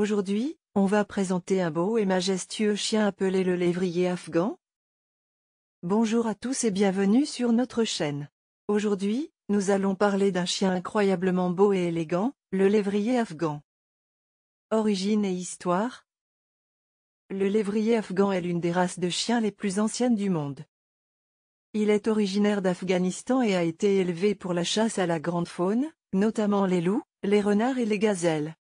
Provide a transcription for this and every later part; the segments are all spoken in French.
Aujourd'hui, on va présenter un beau et majestueux chien appelé le lévrier afghan. Bonjour à tous et bienvenue sur notre chaîne. Aujourd'hui, nous allons parler d'un chien incroyablement beau et élégant, le lévrier afghan. Origine et histoire Le lévrier afghan est l'une des races de chiens les plus anciennes du monde. Il est originaire d'Afghanistan et a été élevé pour la chasse à la grande faune, notamment les loups, les renards et les gazelles.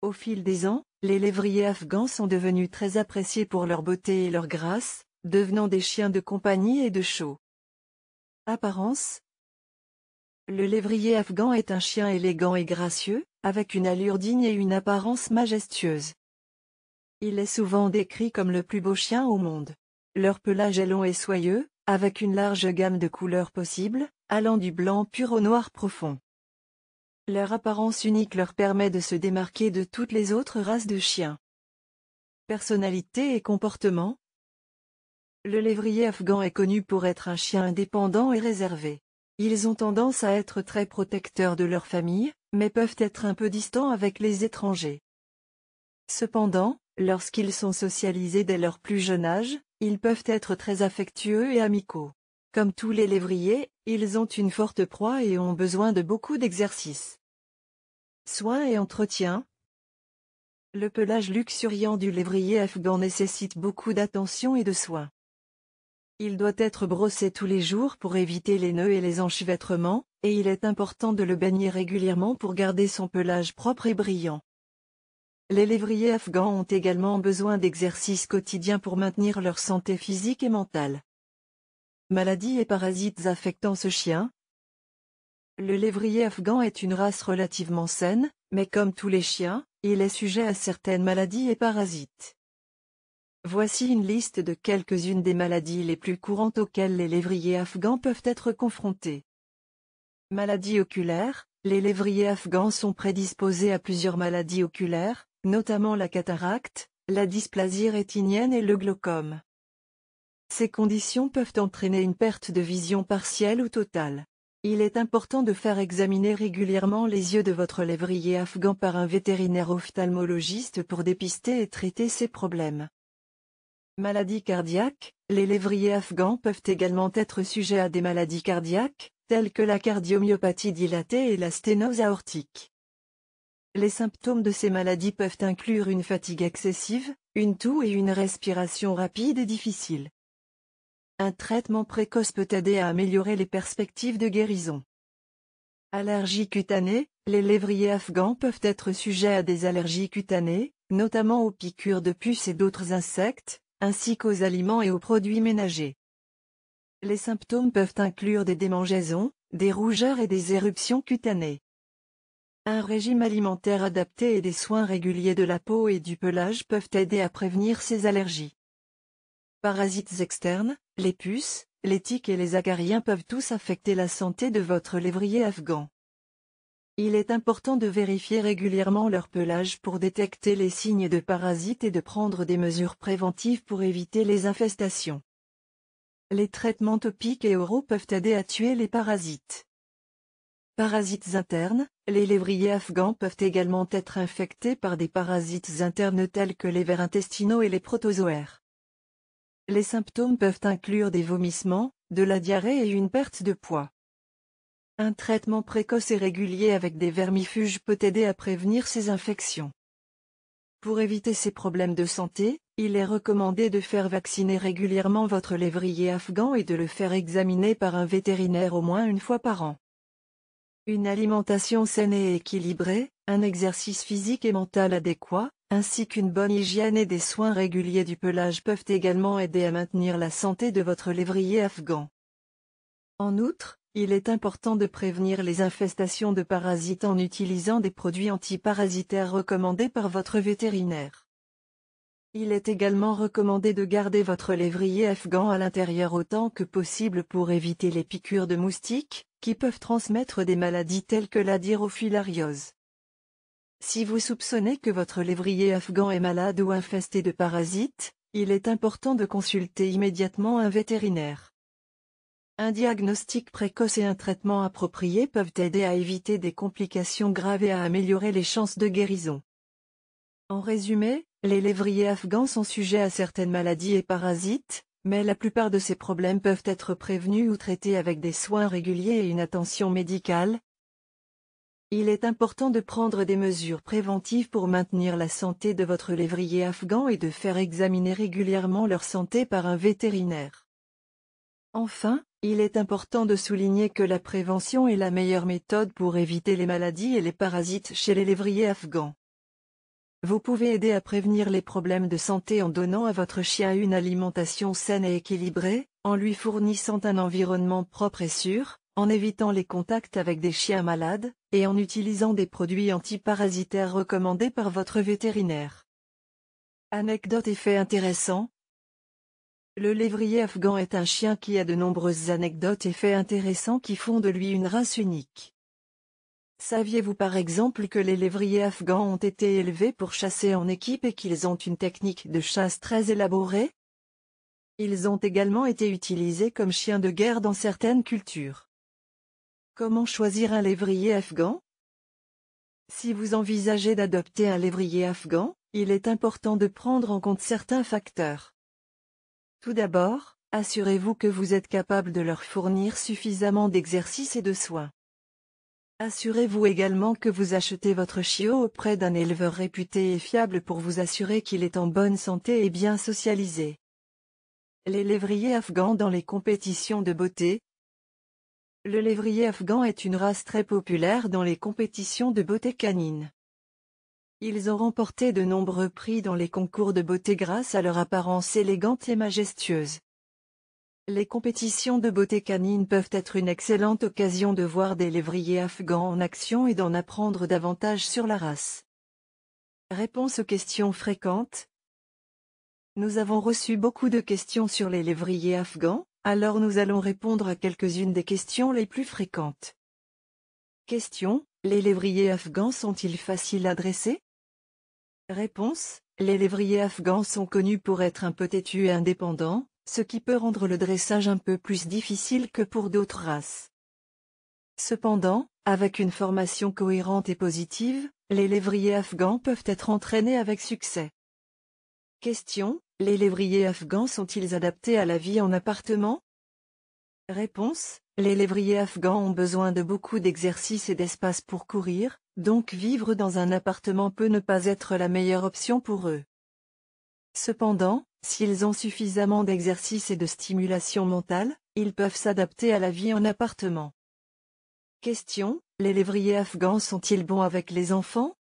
Au fil des ans, les lévriers afghans sont devenus très appréciés pour leur beauté et leur grâce, devenant des chiens de compagnie et de show. Apparence Le lévrier afghan est un chien élégant et gracieux, avec une allure digne et une apparence majestueuse. Il est souvent décrit comme le plus beau chien au monde. Leur pelage est long et soyeux, avec une large gamme de couleurs possibles, allant du blanc pur au noir profond. Leur apparence unique leur permet de se démarquer de toutes les autres races de chiens. Personnalité et comportement Le lévrier afghan est connu pour être un chien indépendant et réservé. Ils ont tendance à être très protecteurs de leur famille, mais peuvent être un peu distants avec les étrangers. Cependant, lorsqu'ils sont socialisés dès leur plus jeune âge, ils peuvent être très affectueux et amicaux. Comme tous les lévriers, ils ont une forte proie et ont besoin de beaucoup d'exercice. Soins et entretien Le pelage luxuriant du lévrier afghan nécessite beaucoup d'attention et de soins. Il doit être brossé tous les jours pour éviter les nœuds et les enchevêtrements, et il est important de le baigner régulièrement pour garder son pelage propre et brillant. Les lévriers afghans ont également besoin d'exercices quotidiens pour maintenir leur santé physique et mentale. Maladies et parasites affectant ce chien, le lévrier afghan est une race relativement saine, mais comme tous les chiens, il est sujet à certaines maladies et parasites. Voici une liste de quelques-unes des maladies les plus courantes auxquelles les lévriers afghans peuvent être confrontés. Maladies oculaires Les lévriers afghans sont prédisposés à plusieurs maladies oculaires, notamment la cataracte, la dysplasie rétinienne et le glaucome. Ces conditions peuvent entraîner une perte de vision partielle ou totale. Il est important de faire examiner régulièrement les yeux de votre lévrier afghan par un vétérinaire ophtalmologiste pour dépister et traiter ces problèmes. Maladies cardiaques Les lévriers afghans peuvent également être sujets à des maladies cardiaques, telles que la cardiomyopathie dilatée et la sténose aortique. Les symptômes de ces maladies peuvent inclure une fatigue excessive, une toux et une respiration rapide et difficile. Un traitement précoce peut aider à améliorer les perspectives de guérison. Allergies cutanées, les lévriers afghans peuvent être sujets à des allergies cutanées, notamment aux piqûres de puces et d'autres insectes, ainsi qu'aux aliments et aux produits ménagers. Les symptômes peuvent inclure des démangeaisons, des rougeurs et des éruptions cutanées. Un régime alimentaire adapté et des soins réguliers de la peau et du pelage peuvent aider à prévenir ces allergies. Parasites externes, les puces, les tiques et les acariens peuvent tous affecter la santé de votre lévrier afghan. Il est important de vérifier régulièrement leur pelage pour détecter les signes de parasites et de prendre des mesures préventives pour éviter les infestations. Les traitements topiques et oraux peuvent aider à tuer les parasites. Parasites internes, les lévriers afghans peuvent également être infectés par des parasites internes tels que les vers intestinaux et les protozoaires. Les symptômes peuvent inclure des vomissements, de la diarrhée et une perte de poids. Un traitement précoce et régulier avec des vermifuges peut aider à prévenir ces infections. Pour éviter ces problèmes de santé, il est recommandé de faire vacciner régulièrement votre lévrier afghan et de le faire examiner par un vétérinaire au moins une fois par an. Une alimentation saine et équilibrée, un exercice physique et mental adéquat, ainsi qu'une bonne hygiène et des soins réguliers du pelage peuvent également aider à maintenir la santé de votre lévrier afghan. En outre, il est important de prévenir les infestations de parasites en utilisant des produits antiparasitaires recommandés par votre vétérinaire. Il est également recommandé de garder votre lévrier afghan à l'intérieur autant que possible pour éviter les piqûres de moustiques, qui peuvent transmettre des maladies telles que la dirofilariose. Si vous soupçonnez que votre lévrier afghan est malade ou infesté de parasites, il est important de consulter immédiatement un vétérinaire. Un diagnostic précoce et un traitement approprié peuvent aider à éviter des complications graves et à améliorer les chances de guérison. En résumé, les lévriers afghans sont sujets à certaines maladies et parasites, mais la plupart de ces problèmes peuvent être prévenus ou traités avec des soins réguliers et une attention médicale, il est important de prendre des mesures préventives pour maintenir la santé de votre lévrier afghan et de faire examiner régulièrement leur santé par un vétérinaire. Enfin, il est important de souligner que la prévention est la meilleure méthode pour éviter les maladies et les parasites chez les lévriers afghans. Vous pouvez aider à prévenir les problèmes de santé en donnant à votre chien une alimentation saine et équilibrée, en lui fournissant un environnement propre et sûr, en évitant les contacts avec des chiens malades, et en utilisant des produits antiparasitaires recommandés par votre vétérinaire. Anecdote et faits intéressant Le lévrier afghan est un chien qui a de nombreuses anecdotes et faits intéressants qui font de lui une race unique. Saviez-vous par exemple que les lévriers afghans ont été élevés pour chasser en équipe et qu'ils ont une technique de chasse très élaborée Ils ont également été utilisés comme chiens de guerre dans certaines cultures. Comment choisir un lévrier afghan Si vous envisagez d'adopter un lévrier afghan, il est important de prendre en compte certains facteurs. Tout d'abord, assurez-vous que vous êtes capable de leur fournir suffisamment d'exercice et de soins. Assurez-vous également que vous achetez votre chiot auprès d'un éleveur réputé et fiable pour vous assurer qu'il est en bonne santé et bien socialisé. Les lévriers afghans dans les compétitions de beauté, le lévrier afghan est une race très populaire dans les compétitions de beauté canine. Ils ont remporté de nombreux prix dans les concours de beauté grâce à leur apparence élégante et majestueuse. Les compétitions de beauté canine peuvent être une excellente occasion de voir des lévriers afghans en action et d'en apprendre davantage sur la race. Réponse aux questions fréquentes Nous avons reçu beaucoup de questions sur les lévriers afghans, alors nous allons répondre à quelques-unes des questions les plus fréquentes. Question, les lévriers afghans sont-ils faciles à dresser Réponse, les lévriers afghans sont connus pour être un peu têtus et indépendants, ce qui peut rendre le dressage un peu plus difficile que pour d'autres races. Cependant, avec une formation cohérente et positive, les lévriers afghans peuvent être entraînés avec succès. Question, les lévriers afghans sont-ils adaptés à la vie en appartement Réponse Les lévriers afghans ont besoin de beaucoup d'exercice et d'espace pour courir, donc vivre dans un appartement peut ne pas être la meilleure option pour eux. Cependant, s'ils ont suffisamment d'exercice et de stimulation mentale, ils peuvent s'adapter à la vie en appartement. Question Les lévriers afghans sont-ils bons avec les enfants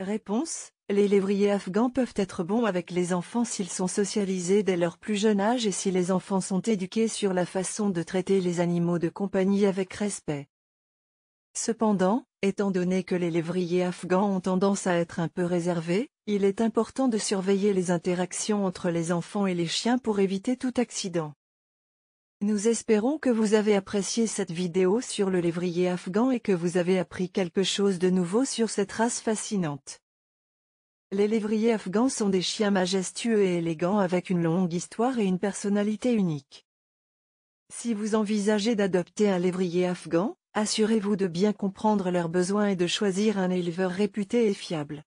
Réponse les lévriers afghans peuvent être bons avec les enfants s'ils sont socialisés dès leur plus jeune âge et si les enfants sont éduqués sur la façon de traiter les animaux de compagnie avec respect. Cependant, étant donné que les lévriers afghans ont tendance à être un peu réservés, il est important de surveiller les interactions entre les enfants et les chiens pour éviter tout accident. Nous espérons que vous avez apprécié cette vidéo sur le lévrier afghan et que vous avez appris quelque chose de nouveau sur cette race fascinante. Les lévriers afghans sont des chiens majestueux et élégants avec une longue histoire et une personnalité unique. Si vous envisagez d'adopter un lévrier afghan, assurez-vous de bien comprendre leurs besoins et de choisir un éleveur réputé et fiable.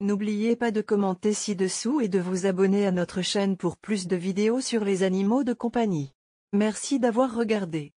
N'oubliez pas de commenter ci-dessous et de vous abonner à notre chaîne pour plus de vidéos sur les animaux de compagnie. Merci d'avoir regardé.